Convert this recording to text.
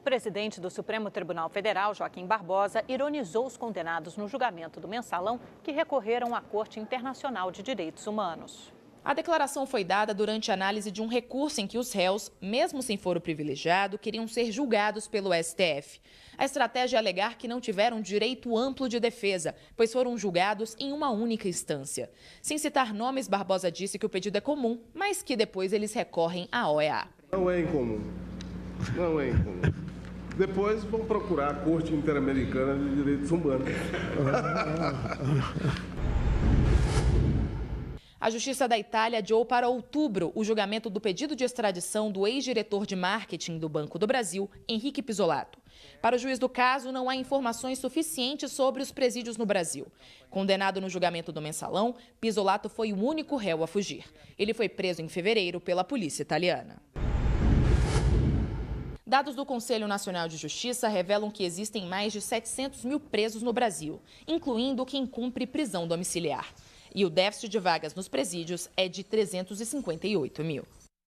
O presidente do Supremo Tribunal Federal, Joaquim Barbosa, ironizou os condenados no julgamento do mensalão que recorreram à Corte Internacional de Direitos Humanos. A declaração foi dada durante a análise de um recurso em que os réus, mesmo sem foro privilegiado, queriam ser julgados pelo STF. A estratégia é alegar que não tiveram direito amplo de defesa, pois foram julgados em uma única instância. Sem citar nomes, Barbosa disse que o pedido é comum, mas que depois eles recorrem à OEA. Não é incomum. Não é incomum. Depois vão procurar a Corte Interamericana de Direitos Humanos. A Justiça da Itália adiou para outubro o julgamento do pedido de extradição do ex-diretor de marketing do Banco do Brasil, Henrique Pisolato. Para o juiz do caso, não há informações suficientes sobre os presídios no Brasil. Condenado no julgamento do mensalão, Pisolato foi o único réu a fugir. Ele foi preso em fevereiro pela polícia italiana. Dados do Conselho Nacional de Justiça revelam que existem mais de 700 mil presos no Brasil, incluindo quem cumpre prisão domiciliar. E o déficit de vagas nos presídios é de 358 mil.